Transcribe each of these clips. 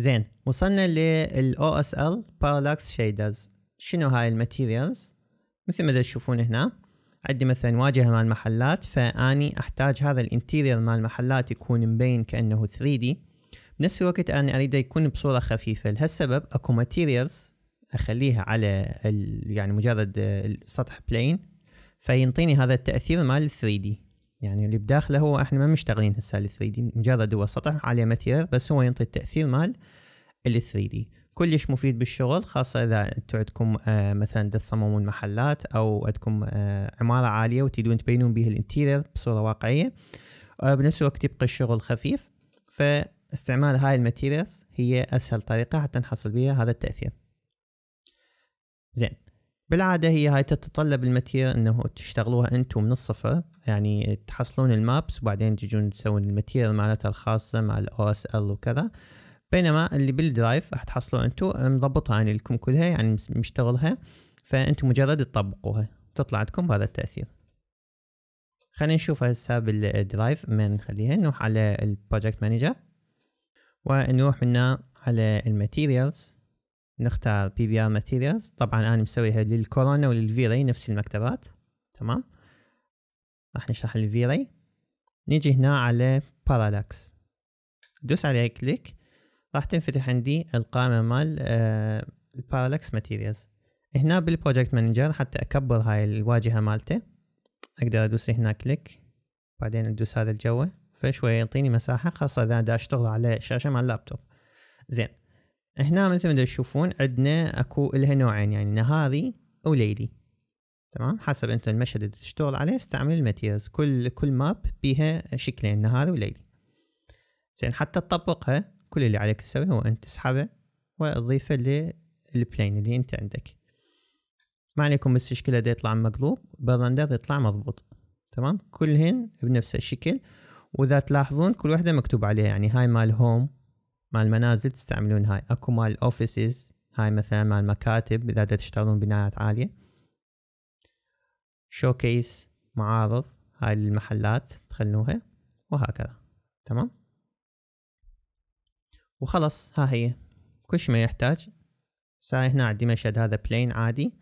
زين وصلنا للاو اس ال بارالاكس شيدرز شنو هاي الماتيريالز مثل ما تشوفون هنا عندي مثلا واجهه مال محلات فاني احتاج هذا الانتيريال مال المحلات يكون مبين كانه 3 دي بنفس الوقت انا اريده يكون بصوره خفيفه لهالسبب اكو ماتيريالز اخليها على يعني مجرد السطح بلين فينطيني هذا التاثير مال 3 دي يعني اللي بداخله هو احنا ما مشتغلين هسه ال 3 دي مجرد هو سطح عليه ماتيريال بس هو ينطي التاثير مال ال 3 دي كلش مفيد بالشغل خاصه اذا انتم عندكم آه مثلا تصممون محلات او عندكم آه عماره عاليه وتريدون تبينون به الانتيرير بصوره واقعيه آه بنفس الوقت يبقى الشغل خفيف فاستعمال هاي الماتيريالز هي اسهل طريقه حتى نحصل بها هذا التاثير زين بالعاده هي هاي تتطلب الماتير انه تشتغلوها انتم من الصفر يعني تحصلون المابس وبعدين تجون تسوون الماتير مالتها الخاصه مع الاو اس ال وكذا بينما اللي بالدرايف راح تحصلوا انتم مضبطها يعني لكم كلها يعني مشتغلها فانتم مجرد تطبقوها تطلع عندكم بهذا التاثير خلينا نشوف هسه بالدرايف ما نخليها نروح على البروجكت مانجر ونروح منا على الماتيريالز نختار بي بي ار ماتيريالز طبعا انا مسويها للكورونا وللفيري نفس المكتبات تمام راح نشرح الفيري نجي هنا على بارالاكس دوس عليه كليك راح تنفتح عندي القائمة مال البارالاكس آه، ماتيريالز هنا بالبروجكت مانجر حتى اكبر هاي الواجهة مالته اقدر ادوس هنا كليك بعدين ادوس هذا الجوه فشوية يعطيني مساحة خاصة اذا دا اشتغل على شاشة مال لابتوب زين هنا مثل ما تشوفون عندنا اكو الها نوعين يعني نهاري وليلي تمام حسب انت المشهد اللي تشتغل عليه استعمل الماتيرز كل كل ماب بيها شكلين نهاري وليلي زين حتى تطبقها كل اللي عليك تسويه هو ان تسحبه وتضيفه للبلين اللي انت عندك ما عليكم بس هذا يطلع مقلوب بالرندر يطلع مضبوط تمام كلهن بنفس الشكل واذا تلاحظون كل وحده مكتوب عليها يعني هاي مال هوم مال المنازل تستعملون هاي اكو مال الاوفيسز هاي مثلا مال المكاتب اذا تشتغلون بنايات عاليه شوكيس معارض هاي المحلات تخلوها وهكذا تمام وخلص ها هي كل ما يحتاج ساي هنا عندي مشهد هذا بلين عادي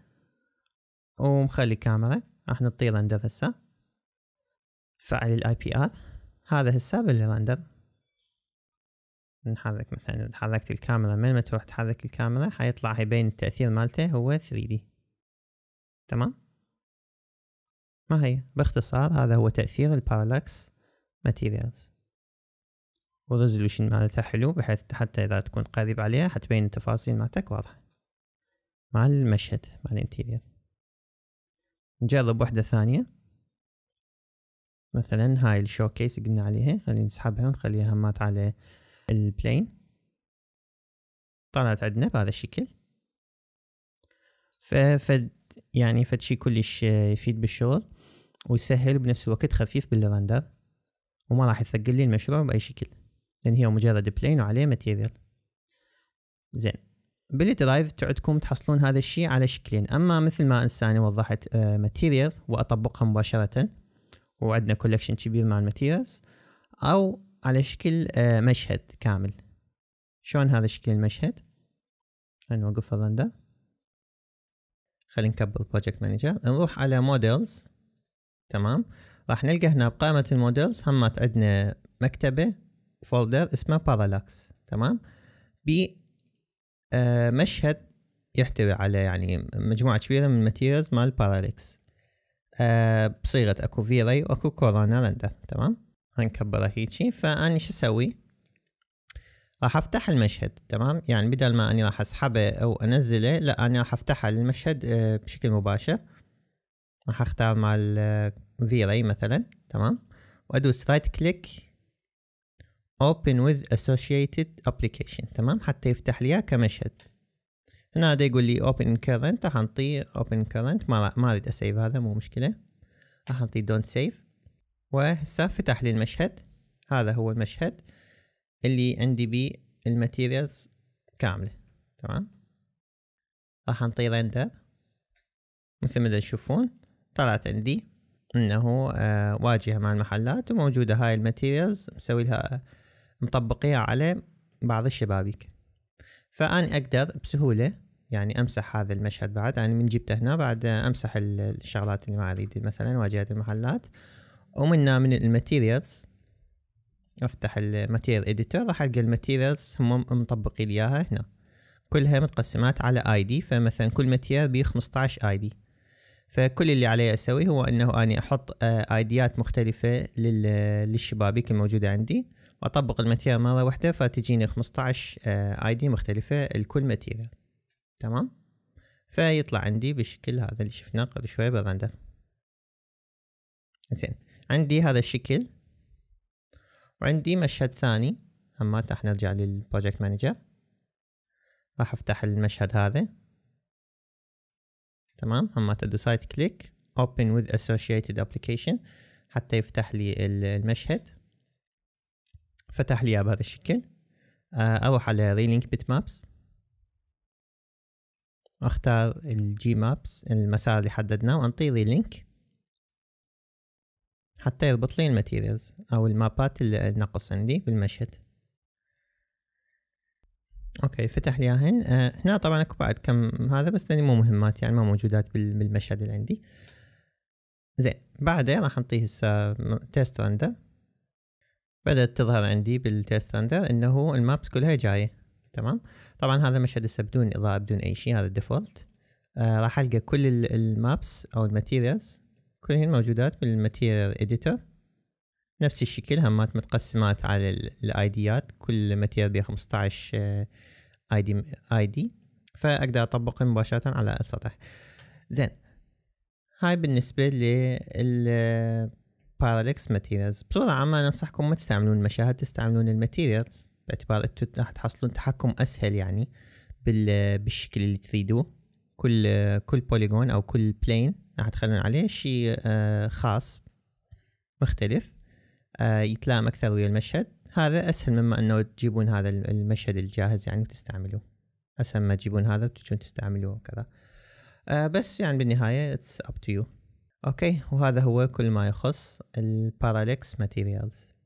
ومخلي كاميرا راح نطي رندر هسه فعل الاي بي ار هذا هسه بالرندر نحرك مثلا اذا حركت الكاميرا من ما تروح تحرك الكاميرا حيطلع يبين التاثير مالته هو 3 دي تمام ما هي باختصار هذا هو تاثير البارالاكس ماتيريالز والرزولوشن مالتها حلو بحيث حتى اذا تكون قريب عليها حتبين التفاصيل مالتك واضحه مع المشهد مع الانتيرير نجرب وحده ثانيه مثلا هاي الشوكيس قلنا عليها خلينا نسحبها ونخليها مات على البلين طلعت عندنا بهذا الشكل ففد يعني فد شي كلش يفيد بالشغل ويسهل بنفس الوقت خفيف بالرندر وما راح يثقل لي المشروع باي شكل لان هي مجرد بلين وعليه ماتيريال زين بالدرايف تعدكم تحصلون هذا الشيء على شكلين اما مثل ما انساني وضحت ماتيريال آه، واطبقها مباشره وعندنا كولكشن كبير مع الماتيريالز او على شكل آه، مشهد كامل شلون هذا شكل المشهد خلينا نوقف الرندر خلينا نكبل بروجكت مانجر نروح على مودلز تمام راح نلقى هنا بقائمة المودلز همات عندنا مكتبة فولدر اسمه بارالاكس تمام ب آه، مشهد يحتوي على يعني مجموعة كبيرة من الماتيريالز مال بارالكس آه بصيغة اكو في ري واكو كورونا رندر تمام هنكبره هيجي فاني شو اسوي راح افتح المشهد تمام يعني بدل ما اني راح اسحبه او انزله لا انا راح افتحه المشهد آه، بشكل مباشر راح اختار مال في آه، راي مثلا تمام وادوس رايت كليك open with associated application تمام حتى يفتح لي كمشهد هنا دا يقول لي open current راح انطيه open current ما اريد اسيف هذا مو مشكله راح انطيه don't save وهسه فتح لي المشهد هذا هو المشهد اللي عندي بيه الماتيريالز كاملة تمام راح نطير رندر مثل ما تشوفون طلعت عندي انه آه واجهة مع المحلات وموجودة هاي الماتيريالز مسوي لها مطبقيها على بعض الشبابيك فأنا أقدر بسهولة يعني أمسح هذا المشهد بعد أنا يعني من جبته هنا بعد أمسح الشغلات اللي ما أريد مثلا واجهة المحلات ومنا من الماتيريالز افتح الماتيريال اديتور راح القى الماتيريالز هم مطبقين اياها هنا كلها متقسمات على اي دي فمثلا كل ماتيريال بيه 15 اي دي فكل اللي علي اسويه هو انه اني احط ايديات آه، مختلفة للشبابيك الموجودة عندي واطبق الماتيريال مرة واحدة فتجيني 15 اي دي مختلفة لكل ماتيريال تمام فيطلع عندي بالشكل هذا اللي شفناه قبل شوي بالرندر زين عندي هذا الشكل وعندي مشهد ثاني همات راح نرجع للبروجكت مانجر راح افتح المشهد هذا تمام همات ادو سايت كليك open with associated application حتى يفتح لي المشهد فتح لي بهذا الشكل آه، اروح على relink بيت مابس اختار الجي مابس المسار اللي حددناه وانطيه لينك حتى يضبط لي الماتيريالز او المابات النقص عندي بالمشهد اوكي فتح لي اياهن أه هنا طبعا اكو بعد كم هذا بس لاني مو مهمات يعني ما موجودات بالمشهد اللي عندي زين بعده راح نعطيه هسه تيست رندر بدأت تظهر عندي بالتيست رندر انه المابس كلها جاية تمام طبعا هذا مشهد هسه بدون اضاءة بدون اي شيء هذا الديفولت آه راح القى كل المابس او الماتيريالز كلهن موجودات بالماتيريال اديتور نفس الشكل همات متقسمات على الايديات كل ماتيريال بيها 15 ايدي ايدي فاقدر اطبقها مباشره على السطح زين هاي بالنسبه لل بارالكس ماتيريالز بصورة عامة أنصحكم ما تستعملون المشاهد تستعملون الماتيريالز باعتبار انتو راح تحصلون تحكم أسهل يعني بالشكل اللي تريدوه كل كل بوليجون أو كل بلين تخلون عليه شيء آه، خاص مختلف آه، يتلائم اكثر ويا المشهد هذا اسهل مما انه تجيبون هذا المشهد الجاهز يعني وتستعملوه اسهل ما تجيبون هذا وتجون تستعملوه وكذا آه، بس يعني بالنهايه اتس اب تو يو اوكي وهذا هو كل ما يخص البارالكس ماتيريالز